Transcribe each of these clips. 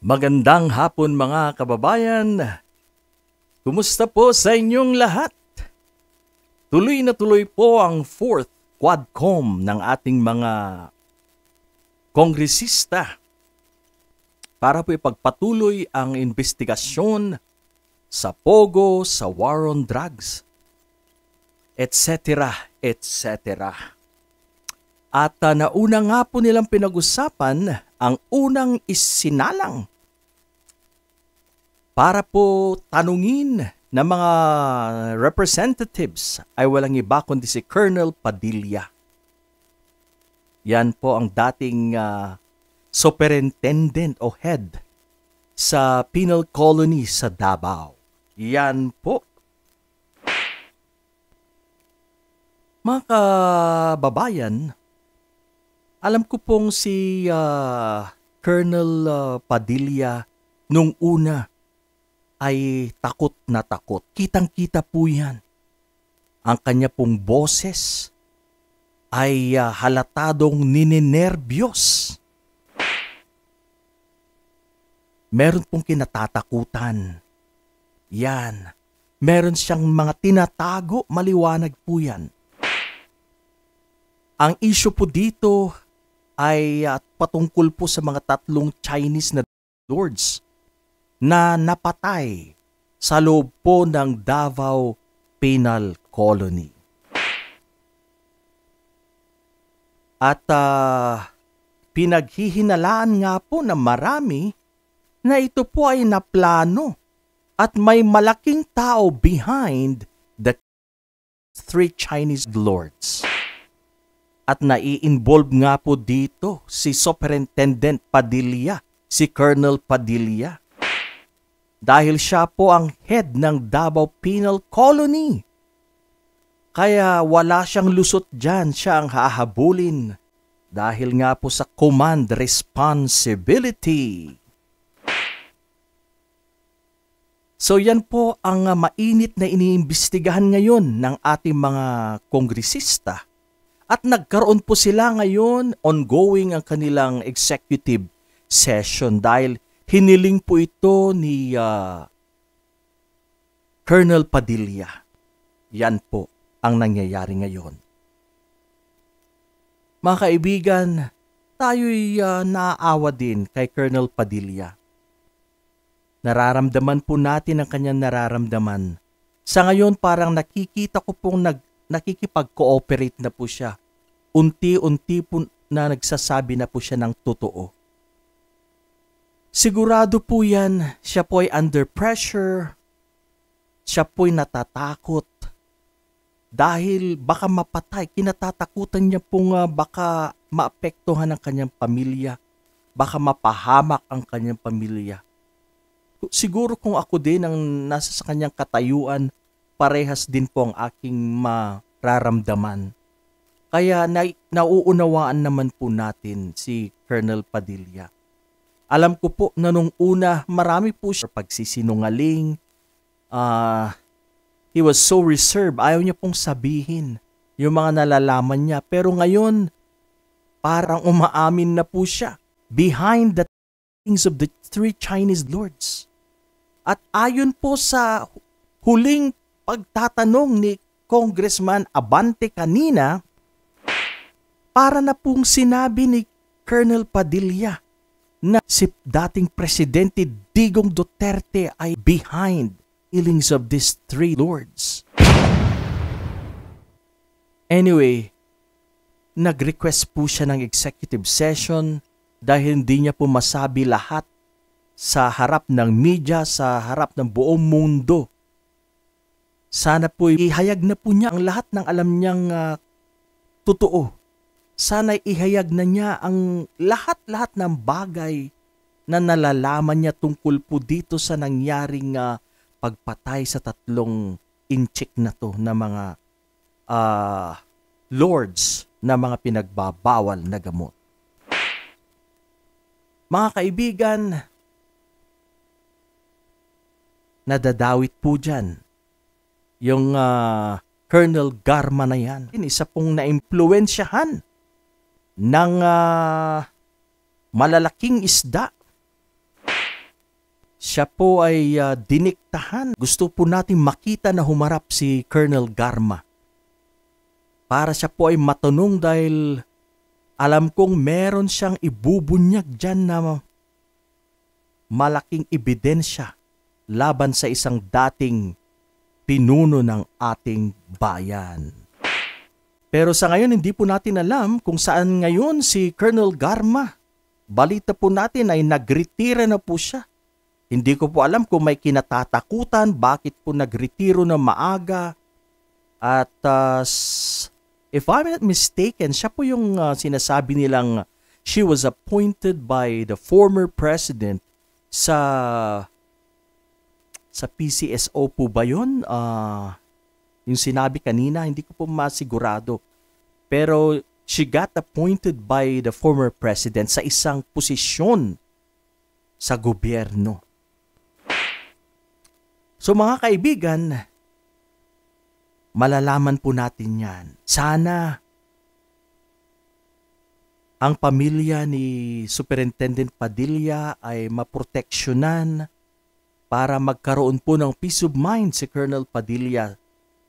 Magandang hapon mga kababayan. Kumusta po sa inyong lahat? Tuloy na tuloy po ang fourth quadcom ng ating mga kongresista para po ipagpatuloy ang investigasyon sa Pogo, sa War on Drugs, etc. etc. At uh, nauna nga po nilang pinag-usapan ang unang isinalang para po tanungin ng mga representatives ay walang iba kundi si Colonel Padilla. Yan po ang dating uh, superintendent o head sa penal colony sa Davao. Yan po. Mga kababayan, alam ko pong si uh, Colonel uh, Padilla nung una ay takot na takot. Kitang-kita po yan. Ang kanya pong boses ay uh, halatadong nininerbiyos. Meron pong kinatatakutan. Yan. Meron siyang mga tinatago, maliwanag po yan. Ang issue po dito ay uh, patungkol po sa mga tatlong Chinese na lords na napatay sa loob po ng Davao Penal Colony. At uh, pinaghihinalaan nga po ng marami na ito po ay naplano at may malaking tao behind the three Chinese lords. At nai-involve nga po dito si Superintendent Padilla, si Colonel Padilla, dahil siya po ang head ng Davao Penal Colony. Kaya wala siyang lusot dyan, siya ang hahabulin dahil nga po sa command responsibility. So yan po ang mainit na iniimbestigahan ngayon ng ating mga kongresista. At nagkaroon po sila ngayon ongoing ang kanilang executive session dahil Hiniling po ito ni uh, Colonel Padilla. Yan po ang nangyayari ngayon. Mga kaibigan, tayo'y uh, ah, naaawa din kay Colonel Padilla. Nararamdaman po natin ang kanyang nararamdaman. Sa ngayon parang nakikita ko pong nag, nakikipag-cooperate na po siya. Unti-unti po na nagsasabi na po siya ng totoo. Sigurado po yan, siya po ay under pressure, siya po ay natatakot. Dahil baka mapatay, kinatatakutan niya po nga baka maapektuhan ang kanyang pamilya, baka mapahamak ang kanyang pamilya. Siguro kung ako din ang nasa sa kanyang katayuan, parehas din po ang aking mararamdaman. Kaya na, nauunawaan naman po natin si Colonel Padilla alam ko po na nung una, marami po siya pagsisinungaling. Uh, he was so reserved. Ayaw niya pong sabihin yung mga nalalaman niya. Pero ngayon, parang umaamin na po siya behind the things of the three Chinese lords. At ayon po sa huling pagtatanong ni Congressman Abante kanina, para na pong sinabi ni Colonel Padilla na si dating Presidente Digong Duterte ay behind killings of these three lords. Anyway, nag-request po siya ng executive session dahil hindi niya po masabi lahat sa harap ng media, sa harap ng buong mundo. Sana po ihayag na po niya ang lahat ng alam niyang uh, totoo sana ihayag na niya ang lahat-lahat ng bagay na nalalaman niya tungkol po dito sa nangyaring uh, pagpatay sa tatlong incheck na to na mga uh, lords na mga pinagbabawal na gamot. Mga kaibigan, nadadawit po dyan yung uh, Colonel Garma na yan. Isa pong naimpluensyahan ng uh, malalaking isda. Siya po ay uh, diniktahan. Gusto po natin makita na humarap si Colonel Garma. Para siya po ay matunong dahil alam kong meron siyang ibubunyag dyan na malaking ebidensya laban sa isang dating pinuno ng ating bayan. Pero sa ngayon hindi po natin alam kung saan ngayon si Colonel Garma. Balita po natin ay nagretira na po siya. Hindi ko po alam kung may kinatatakutan, bakit po nagretiro na maaga. At uh, if I'm not mistaken, siya po yung uh, sinasabi nilang she was appointed by the former president sa sa PCSO po ba yun? Uh, yung sinabi kanina, hindi ko po masigurado. Pero she got appointed by the former president sa isang posisyon sa gobyerno. So mga kaibigan, malalaman po natin yan. Sana ang pamilya ni Superintendent Padilla ay maproteksyonan para magkaroon po ng peace of mind si Colonel Padilla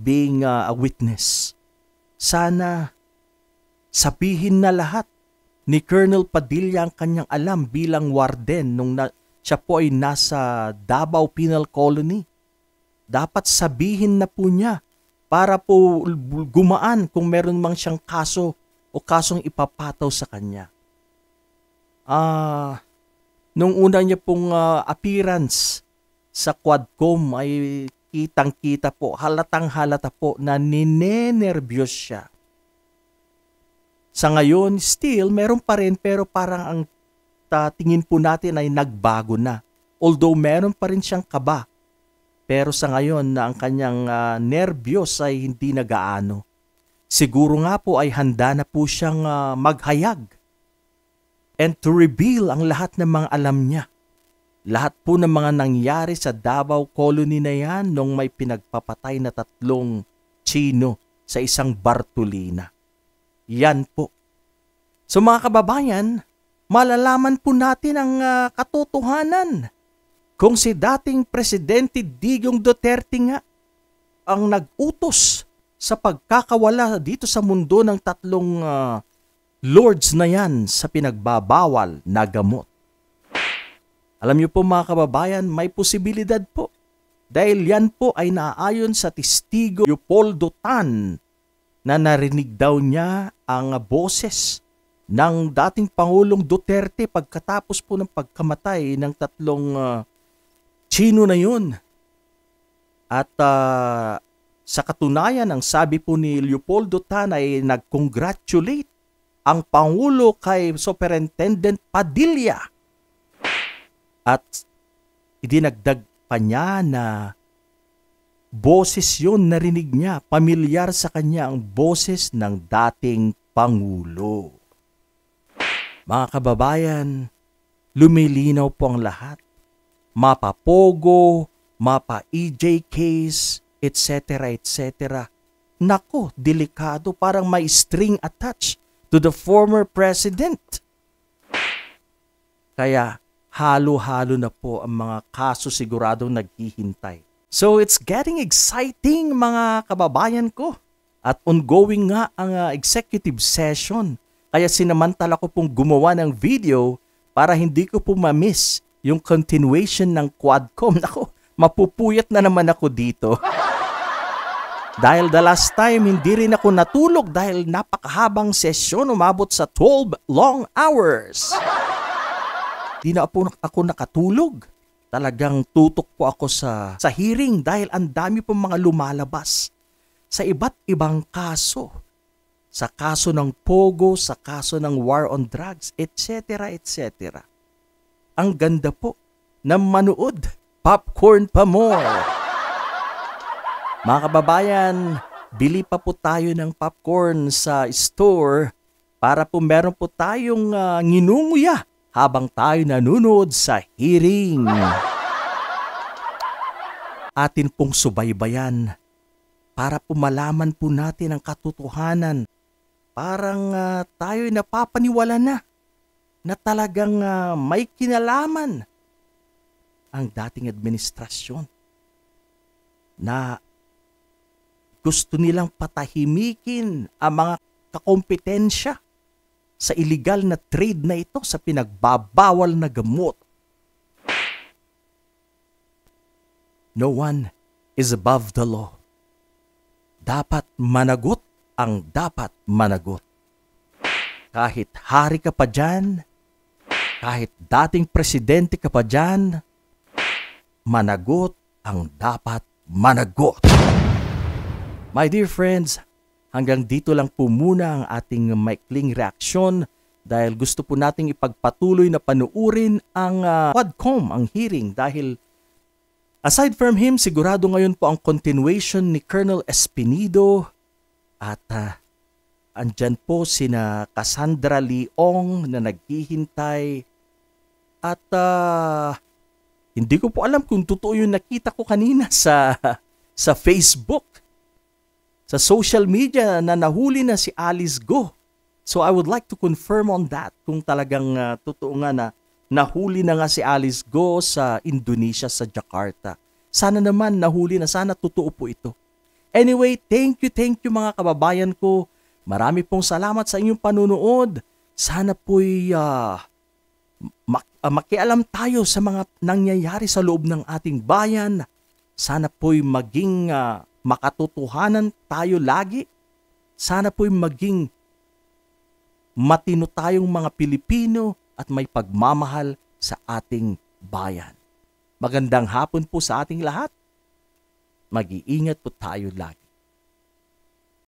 being uh, a witness. Sana sabihin na lahat ni Colonel Padilla ang kanyang alam bilang warden nung na, siya po ay nasa Davao Penal Colony. Dapat sabihin na po niya para po gumaan kung meron mang siyang kaso o kasong ipapataw sa kanya. Ah, uh, nung una niya pong uh, appearance sa Quadcom ay kitang-kita po, halatang-halata po na ninenervyos siya. Sa ngayon, still, meron pa rin pero parang ang tatingin po natin ay nagbago na. Although meron pa rin siyang kaba. Pero sa ngayon na ang kanyang uh, ah, nervyos ay hindi nagaano. Siguro nga po ay handa na po siyang uh, maghayag and to reveal ang lahat ng mga alam niya. Lahat po ng mga nangyari sa Davao Colony na yan nung may pinagpapatay na tatlong Chino sa isang Bartolina. Yan po. So mga kababayan, malalaman po natin ang uh, katotohanan kung si dating Presidente Digong Duterte nga ang nag-utos sa pagkakawala dito sa mundo ng tatlong uh, lords na yan sa pinagbabawal na gamot. Alam niyo po mga kababayan, may posibilidad po. Dahil yan po ay naaayon sa testigo Leopoldo Tan na narinig daw niya ang boses ng dating Pangulong Duterte pagkatapos po ng pagkamatay ng tatlong uh, Chino na yun. At uh, sa katunayan, ang sabi po ni Leopoldo Tan ay nag-congratulate ang Pangulo kay Superintendent Padilla at idinagdag pa niya na boses yon narinig niya, pamilyar sa kanya ang boses ng dating Pangulo. Mga kababayan, lumilinaw po ang lahat. Mapa Pogo, mapa EJ case, etc. etc. Nako, delikado parang may string attached to the former president. Kaya halo-halo na po ang mga kaso siguradong naghihintay. So it's getting exciting mga kababayan ko. At ongoing nga ang uh, executive session. Kaya sinamantala ko pong gumawa ng video para hindi ko po ma-miss yung continuation ng Quadcom. Nako, mapupuyat na naman ako dito. dahil the last time hindi rin ako natulog dahil napakahabang sesyon umabot sa 12 long hours. Di na po ako nakatulog. Talagang tutok po ako sa, sa hearing dahil ang dami pong mga lumalabas sa iba't ibang kaso. Sa kaso ng Pogo, sa kaso ng War on Drugs, etc. etc. Ang ganda po ng manood. Popcorn pa more! Mga kababayan, bili pa po tayo ng popcorn sa store para po meron po tayong uh, nginunguya habang tayo nanunood sa hearing. Atin pong subaybayan para pumalaman po natin ang katotohanan. Parang uh, tayo'y napapaniwala na na talagang uh, may kinalaman ang dating administrasyon na gusto nilang patahimikin ang mga kakompetensya sa ilegal na trade na ito sa pinagbabawal na gamot. No one is above the law. Dapat managot ang dapat managot. Kahit hari ka pa dyan, kahit dating presidente ka pa dyan, managot ang dapat managot. My dear friends, Hanggang dito lang po muna ang ating maikling reaksyon dahil gusto po nating ipagpatuloy na panuurin ang uh, Quadcom, ang hearing dahil aside from him, sigurado ngayon po ang continuation ni Colonel Espinido at uh, andyan po sina Cassandra Leong na naghihintay at uh, hindi ko po alam kung totoo yung nakita ko kanina sa sa Facebook sa social media na nahuli na si Alice Go. So I would like to confirm on that kung talagang uh, totoo nga na nahuli na nga si Alice Go sa Indonesia sa Jakarta. Sana naman nahuli na sana totoo po ito. Anyway, thank you, thank you mga kababayan ko. Marami pong salamat sa inyong panunood. Sana po'y uh, ah, mak- uh, ah, makialam tayo sa mga nangyayari sa loob ng ating bayan. Sana po'y maging uh, makatotohanan tayo lagi. Sana po'y maging matino tayong mga Pilipino at may pagmamahal sa ating bayan. Magandang hapon po sa ating lahat. Mag-iingat po tayo lagi.